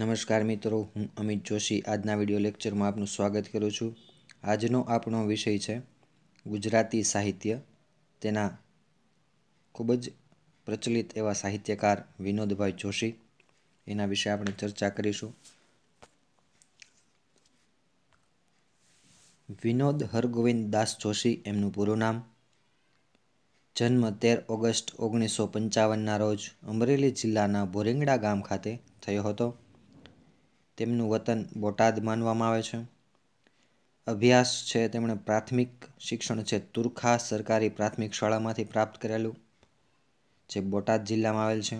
નમસ્કાર મિત્રો હું અમિત જોશી આજના વિડીયો લેક્ચરમાં આપનું સ્વાગત કરું છું આજનો આપણો વિષય છે ગુજરાતી સાહિત્ય તેના ખૂબ જ પ્રચલિત એવા સાહિત્યકાર વિનોદભાઈ જોશી એના વિશે આપણે ચર્ચા કરીશું વિનોદ હરગોવિંદ દાસ જોશી એમનું પૂરું નામ જન્મ તેર ઓગસ્ટ ઓગણીસો પંચાવનના રોજ અમરેલી જિલ્લાના બોરેંગડા ગામ ખાતે થયો હતો તેમનું વતન બોટાદ માનવામાં આવે છે અભ્યાસ છે તેમણે પ્રાથમિક શિક્ષણ છે તુરખા સરકારી પ્રાથમિક શાળામાંથી પ્રાપ્ત કરેલું જે બોટાદ જિલ્લામાં આવેલ છે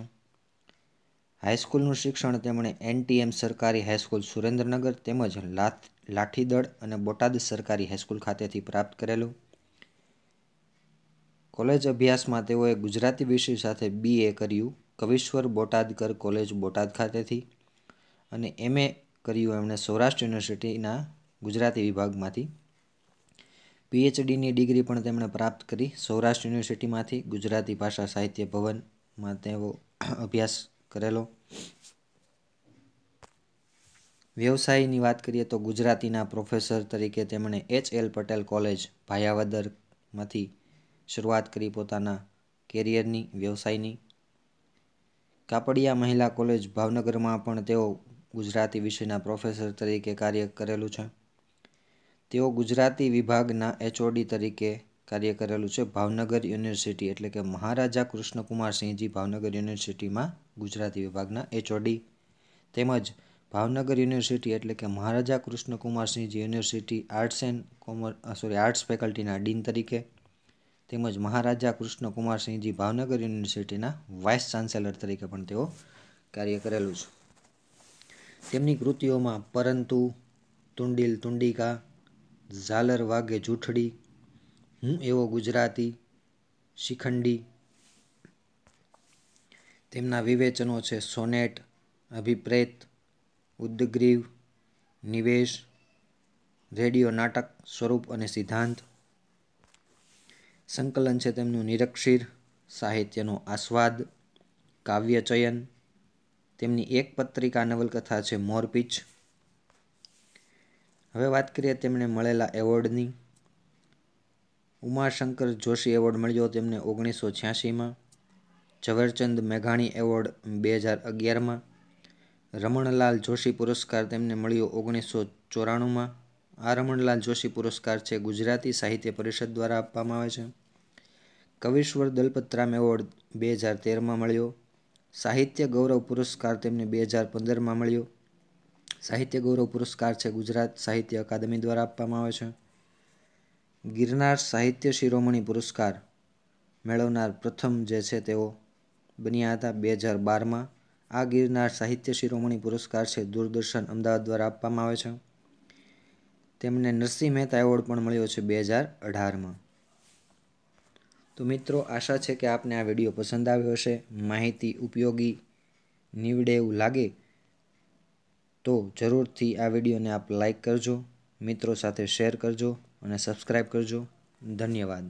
હાઈસ્કૂલનું શિક્ષણ તેમણે એનટીએમ સરકારી હાઈસ્કૂલ સુરેન્દ્રનગર તેમજ લાથ લાઠીદળ અને બોટાદ સરકારી હાઈસ્કૂલ ખાતેથી પ્રાપ્ત કરેલું કોલેજ અભ્યાસમાં તેઓએ ગુજરાતી વિષય સાથે બીએ કર્યું કવિશ્વર બોટાદકર કોલેજ બોટાદ ખાતેથી અને એમએ કર્યું એમણે સૌરાષ્ટ્ર યુનિવર્સિટીના ગુજરાતી વિભાગમાંથી પીએચડીની ડિગ્રી પણ તેમણે પ્રાપ્ત કરી સૌરાષ્ટ્ર યુનિવર્સિટીમાંથી ગુજરાતી ભાષા સાહિત્ય ભવનમાં તેઓ અભ્યાસ કરેલો વ્યવસાયની વાત કરીએ તો ગુજરાતીના પ્રોફેસર તરીકે તેમણે એચ એલ પટેલ કોલેજ ભાયાવદરમાંથી શરૂઆત કરી પોતાના કેરિયરની વ્યવસાયની કાપડિયા મહિલા કોલેજ ભાવનગરમાં પણ તેઓ ગુજરાતી વિષયના પ્રોફેસર તરીકે કાર્ય કરેલું છે તેઓ ગુજરાતી વિભાગના એચઓડી તરીકે કાર્ય કરેલું છે ભાવનગર યુનિવર્સિટી એટલે કે મહારાજા કૃષ્ણકુમારસિંહજી ભાવનગર યુનિવર્સિટીમાં ગુજરાતી વિભાગના એચઓડી તેમજ ભાવનગર યુનિવર્સિટી એટલે કે Maharaja Krishnakumarsinhji university arts and commerce sorry arts ફેકલ્ટીના ડીન તરીકે તેમજ મહારાજા કૃષ્ણકુમારસિંહજી ભાવનગર યુનિવર્સિટીના વાઇસ ચાન્સેલર તરીકે પણ તેઓ કાર્ય કરેલું છે તેમની કૃતિઓમાં પરંતુ તુંડિલ તુંડિકા ઝાલર વાગે જૂઠડી હું એવો ગુજરાતી શિખંડી તેમના વિવેચનો છે સોનેટ અભિપ્રેત ઉદ્ગ્રીવ નિવેશ રેડિયો નાટક સ્વરૂપ અને સિદ્ધાંત સંકલન છે તેમનું નિરક્ષીર સાહિત્યનો આસ્વાદ કાવ્યચયન તેમની એક પત્રિકા નવલકથા છે મોરપીચ હવે વાત કરીએ તેમણે મળેલા એવોર્ડની ઉમાશંકર જોશી એવોર્ડ મળ્યો તેમને ઓગણીસો છ્યાસીમાં ઝવેરચંદ મેઘાણી એવોર્ડ બે હજાર અગિયારમાં રમણલાલ જોશી પુરસ્કાર તેમને મળ્યો ઓગણીસો ચોરાણુંમાં આ રમણલાલ જોશી પુરસ્કાર છે ગુજરાતી સાહિત્ય પરિષદ દ્વારા આપવામાં આવે છે કવિશ્વર દલપતરામ એવોર્ડ બે હજાર તેરમાં મળ્યો સાહિત્ય ગૌરવ પુરસ્કાર તેમને બે હજાર પંદરમાં મળ્યો સાહિત્ય ગૌરવ પુરસ્કાર છે ગુજરાત સાહિત્ય અકાદમી દ્વારા આપવામાં આવે છે ગિરનાર સાહિત્ય શિરોમણી પુરસ્કાર મેળવનાર પ્રથમ જે છે તેઓ બન્યા હતા બે હજાર બારમાં આ ગિરનાર સાહિત્ય શિરોમણી પુરસ્કાર છે દૂરદર્શન અમદાવાદ દ્વારા આપવામાં આવે છે તેમને નરસિંહ મહેતા એવોર્ડ પણ મળ્યો છે બે હજાર અઢારમાં તો મિત્રો આશા છે કે આપને આ વિડીયો પસંદ આવ્યો હશે માહિતી ઉપયોગી નીવડે એવું લાગે તો જરૂરથી આ વિડીયોને આપ લાઈક કરજો મિત્રો સાથે શેર કરજો અને સબસ્ક્રાઈબ કરજો ધન્યવાદ